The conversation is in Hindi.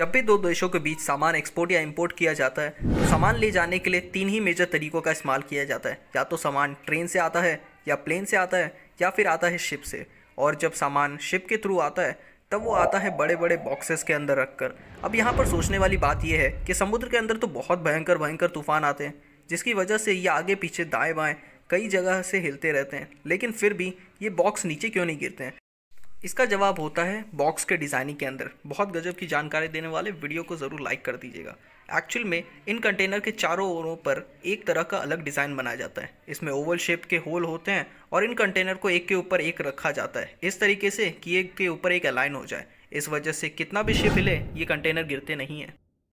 जब भी दो देशों के बीच सामान एक्सपोर्ट या इंपोर्ट किया जाता है तो सामान ले जाने के लिए तीन ही मेजर तरीकों का इस्तेमाल किया जाता है या तो सामान ट्रेन से आता है या प्लेन से आता है या फिर आता है शिप से और जब सामान शिप के थ्रू आता है तब वो आता है बड़े बड़े बॉक्सेस के अंदर रखकर अब यहाँ पर सोचने वाली बात यह है कि समुद्र के अंदर तो बहुत भयंकर भयंकर तूफान आते हैं जिसकी वजह से ये आगे पीछे दाएँ बाएँ कई जगह से हिलते रहते हैं लेकिन फिर भी ये बॉक्स नीचे क्यों नहीं गिरते हैं इसका जवाब होता है बॉक्स के डिज़ाइनिंग के अंदर बहुत गजब की जानकारी देने वाले वीडियो को ज़रूर लाइक कर दीजिएगा एक्चुअल में इन कंटेनर के चारों ओरों पर एक तरह का अलग डिज़ाइन बनाया जाता है इसमें ओवल शेप के होल होते हैं और इन कंटेनर को एक के ऊपर एक रखा जाता है इस तरीके से कि एक के ऊपर एक अलाइन हो जाए इस वजह से कितना भी शेप मिले ये कंटेनर गिरते नहीं हैं